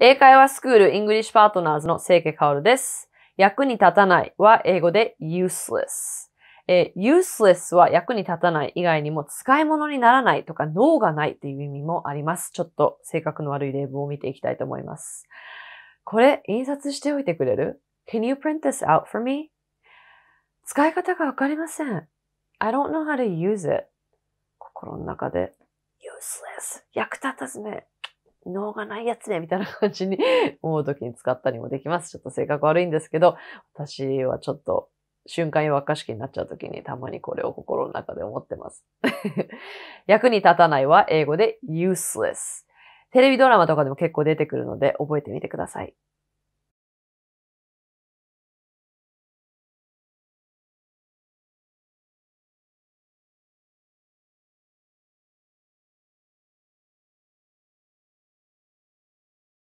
英会話スクールイングリッシュパートナーズの清家薫です。役に立たないは英語で useless。え useless は役に立たない以外にも使い物にならないとか脳がないという意味もあります。ちょっと性格の悪い例文を見ていきたいと思います。これ印刷しておいてくれる ?Can you print this out for me? 使い方がわかりません。I don't know how to use it. 心の中で useless 役立たずめ脳がないやつね、みたいな感じに思う時に使ったりもできます。ちょっと性格悪いんですけど、私はちょっと瞬間弱化式になっちゃう時にたまにこれを心の中で思ってます。役に立たないは英語で useless。テレビドラマとかでも結構出てくるので覚えてみてください。